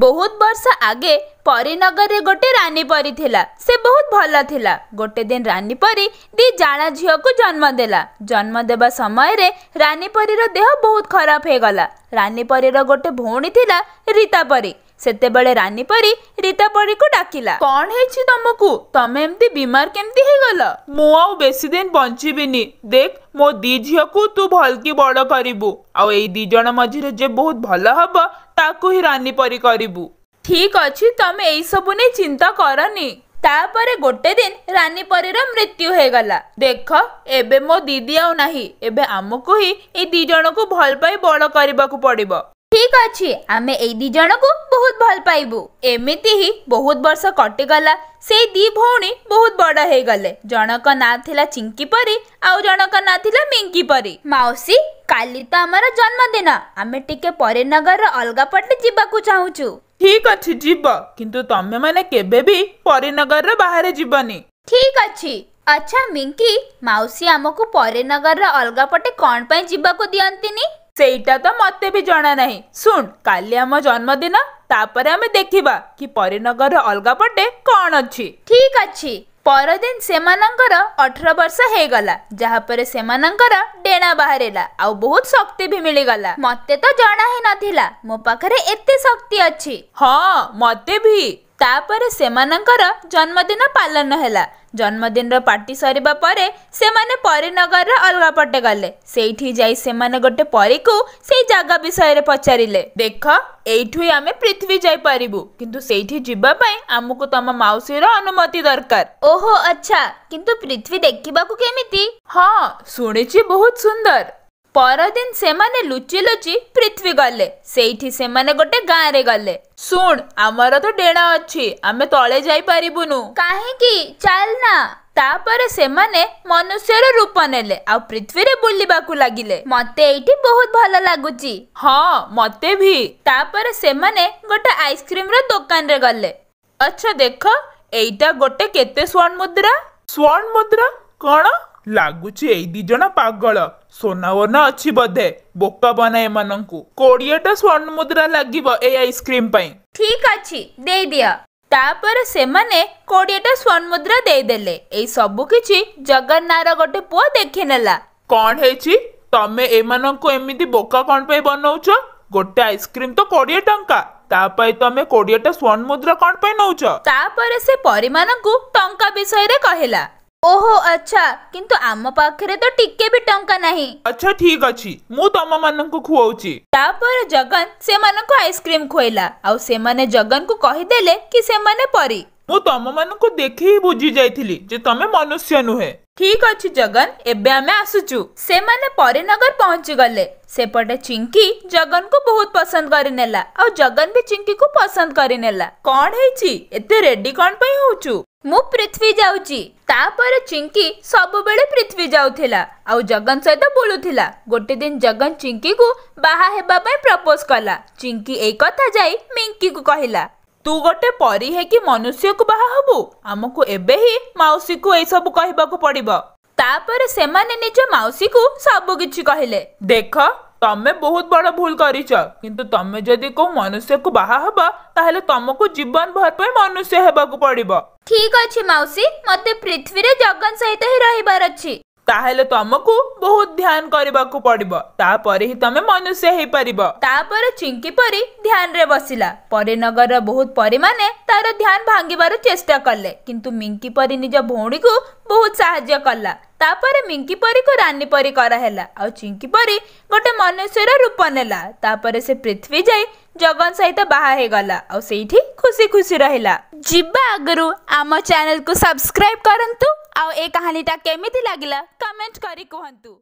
बहुत वर्ष आगे परी रे गोटे रानी परी से बहुत थिला गोटे दिन रानी परी दि जाँ झिउको को जन्म देवा समय रानी रो देह बहुत गला रानी रो गोटे रीता परी ସେତେବେଳେ ରାନୀ ପରି ରୀତା ପରିକୁ ଡାକିଲା କ'ଣ ହେଇଛି ତମକୁ ତମେ ଏମିତି ବିମାର କେମିତି ହେଇଗଲ ମୁଁ ଆଉ ବେଶୀ ଦିନ ବଞ୍ଚିବିନି ଦେଖ ମୋ ଦି ଝିଅକୁ ତୁ ଭଲକି ବଡ଼ କରିବୁ ଆଉ ଏଇ ଦି ଜଣ ମଝିରେ ଯେ ବହୁତ ଭଲ ହବ ତାକୁ ହିଁ ରାନୀ ପରି କରିବୁ ଠିକ୍ ଅଛି ତମେ ଏଇସବୁ ନେଇ ଚିନ୍ତା କରନି ତାପରେ ଗୋଟେ ଦିନ ରାନୀ ପରୀର ମୃତ୍ୟୁ ହେଇଗଲା ଦେଖ ଏବେ ମୋ ଦିଦି ଆଉ ନାହିଁ ଏବେ ଆମକୁ ହିଁ ଏଇ ଦି ଜଣକୁ ଭଲ ପାଇ ବଡ଼ କରିବାକୁ ପଡ଼ିବ ଠିକ୍ ଅଛି ଆମେ ଏଇ ଦି ଜଣକୁ ବହୁତ ଭଲ ପାଇବୁ ଏମିତି ହିଁ ବହୁତ ବର୍ଷ କଟିଗଲା ସେଇ ଦି ଭଉଣୀ ବହୁତ ବଡ଼ ହେଇଗଲେ ଜଣକ ନାଁ ଥିଲା ଚିଙ୍କି ପରି ଆଉ ଜଣକ ନାଁ ଥିଲା ମିଙ୍କି ପରି ମାଉସୀ କାଲି ତ ଆମର ଜନ୍ମଦିନ ଆମେ ଟିକେ ପରିନଗରର ଅଲଗା ପଟେ ଯିବାକୁ ଚାହୁଁଛୁ ଠିକ୍ ଅଛି ଯିବ କିନ୍ତୁ ତମେମାନେ କେବେ ବି ପରିନଗରର ବାହାରେ ଯିବନି ଠିକ୍ ଅଛି ଆଚ୍ଛା ମିଙ୍କି ମାଉସୀ ଆମକୁ ପରିନଗରର ଅଲଗା ପଟେ କ'ଣ ପାଇଁ ଯିବାକୁ ଦିଅନ୍ତିନି से मत भी जाना ना शुण कम जन्मदिन तापर आम देखा कि परिनगर अलग पटे कौन अच्छी ठीक अच्छी पर दिन से अठर वर्ष हो गला जहाँपर से डेणा बाहर आउ शक्ति भी मिल गला मत तो जना ही ना मो पाखे एत शक्ति अच्छी हाँ मत भी ତାପରେ ସେମାନଙ୍କର ଜନ୍ମଦିନ ପାଳନ ହେଲା ଜନ୍ମଦିନର ପାର୍ଟି ସରିବା ପରେ ସେମାନେ ପରୀନଗରର ଅଲଗା ପଟେ ଗଲେ ସେଇଠି ଯାଇ ସେମାନେ ଗୋଟେ ପରୀକୁ ସେଇ ଜାଗା ବିଷୟରେ ପଚାରିଲେ ଦେଖ ଏଇଠୁ ହିଁ ଆମେ ପୃଥିବୀ ଯାଇପାରିବୁ କିନ୍ତୁ ସେଇଠି ଯିବା ପାଇଁ ଆମକୁ ତମ ମାଉସୀର ଅନୁମତି ଦରକାର ଓହୋ ଆଚ୍ଛା କିନ୍ତୁ ପୃଥିବୀ ଦେଖିବାକୁ କେମିତି ହଁ ଶୁଣିଛି ବହୁତ ସୁନ୍ଦର पर दिन से लुचि लुचि पृथ्वी गले से गोटे गाँव रे गले शुण आमर तो डेणा अच्छी आम तले जापरबुन कहीं चल ना मनुष्य रूप ने पृथ्वी से बुलवा को लगे मत बहुत भल लगुच हाँ मत भी तापर से गोटे आईसक्रीम रोकान गले अच्छा देख एटा गोटे केते मुद्रा स्वर्ण मुद्रा कौन ଲାଗୁଛି ଏଇ ଦି ଜଣ ପାଗଳ ସୋନା ବୋନା ଅଛି ବୋଧେ ବୋକା ବନା ଏମାନଙ୍କୁ କୋଡ଼ିଏଟା ସ୍ୱର୍ଣ୍ଣ ମୁଦ୍ରା ଲାଗିବ ଏଇ ଆଇସ୍କ୍ରିମ୍ ପାଇଁ ଠିକ୍ ଅଛି ଦେଇଦିଅ ତାପରେ ସେମାନେ କୋଡ଼ିଏଟା ସ୍ୱର୍ଣ୍ଣ ମୁଦ୍ରା ଦେଇଦେଲେ ଏଇ ସବୁ କିଛି ଜଗନ୍ନାର ଗୋଟେ ପୁଅ ଦେଖିନେଲା କ'ଣ ହେଇଛି ତମେ ଏମାନଙ୍କୁ ଏମିତି ବୋକା କ'ଣ ପାଇଁ ବନଉଛ ଗୋଟେ ଆଇସ୍କ୍ରିମ୍ ତ କୋଡ଼ିଏ ଟଙ୍କା ତା ପାଇଁ ତମେ କୋଡ଼ିଏଟା ସ୍ୱର୍ଣ୍ଣ ମୁଦ୍ରା କ'ଣ ପାଇଁ ନଉଛ ତାପରେ ସେ ପରିମାନଙ୍କୁ ଟଙ୍କା ବିଷୟରେ କହିଲା ଓହୋ ଆଚ୍ଛା କିନ୍ତୁ ଆମ ପାଖରେ ତ ଟିକେ ବି ଟଙ୍କା ନାହିଁ ଆଚ୍ଛା ଠିକ ଅଛି ମୁଁ ତମମାନଙ୍କୁ ଖୁଆଉଛି ତାପରେ ଜଗନ ସେମାନଙ୍କୁ ଆଇସ୍କ୍ରିମ ଖୁଆଇଲା ଆଉ ସେମାନେ ଜଗନକୁ କହିଦେଲେ କି ସେମାନେ ପରୀ मु तम मान को देख बुझी जाती तमे मनुष्य नुहे ठीक अच्छे जगन एवं आसुचु से मैंने परिनगर पहुंचीगले सेपटे चिंकी जगन को बहुत पसंद करने जगन भी चिंकी को पसंद करने मु पृथ्वी जाऊ तापर चिंकी सब बड़े पृथ्वी जाऊ थिला जगन सहित तो गोटे दिन जगन चिंकी को बाहा है बाबा प्रपोज कला चिंकी एक कथा जाई मिंकी को कहिला तु गोटे परी है कि मनुष्य को बाहा हबु आमको एबे ही मौसी को ए सब कहबा को पड़िबो तापर से माने निज मौसी को सब किछि कहले देखो तमे बहुत बड़ा भूल करी छ किंतु तमे जदी को मनुष्य को बाहा हबा ताहेले तमको जीवन भर पे मनुष्य हेबा को पड़िबो ठीक अछि मौसी मते पृथ्वी रे जगन सहित ही रहिबार अछि ତାହେଲେ ତମକୁ ବହୁତ ଧ୍ୟାନ କରିବାକୁ ପଡ଼ିବ ତାପରେ ହିଁ ତମେ ମନୁଷ୍ୟ ହେଇପାରିବ ତାପରେ ଚିଙ୍କି ପରି ଧ୍ୟାନରେ ବସିଲା ପରିନଗରର ବହୁତ ପରୀମାନେ ତାର ଧ୍ୟାନ ଭାଙ୍ଗିବାର ଚେଷ୍ଟା କଲେ କିନ୍ତୁ ମିଙ୍କି ପରି ନିଜ ଭଉଣୀକୁ ବହୁତ ସାହାଯ୍ୟ କଲା ତାପରେ ମିଙ୍କି ପରୀକୁ ରାନୀ ପରି କରାହେଲା ଆଉ ଚିଙ୍କି ପରି ଗୋଟେ ମନୁଷ୍ୟର ରୂପ ନେଲା ତାପରେ ସେ ପୃଥିବୀ ଯାଇ ଜଗନ ସହିତ ବାହା ହେଇଗଲା ଆଉ ସେଇଠି ଖୁସି ଖୁସି ରହିଲା ଯିବା ଆଗରୁ ଆମ ଚ୍ୟାନେଲକୁ ସବସ୍କ୍ରାଇବ କରନ୍ତୁ ଆଉ ଏ କାହାଣୀଟା କେମିତି ଲାଗିଲା କମେଣ୍ଟ କରି କୁହନ୍ତୁ